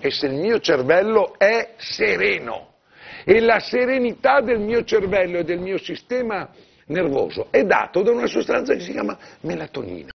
e se il mio cervello è sereno. E la serenità del mio cervello e del mio sistema nervoso è data da una sostanza che si chiama melatonina.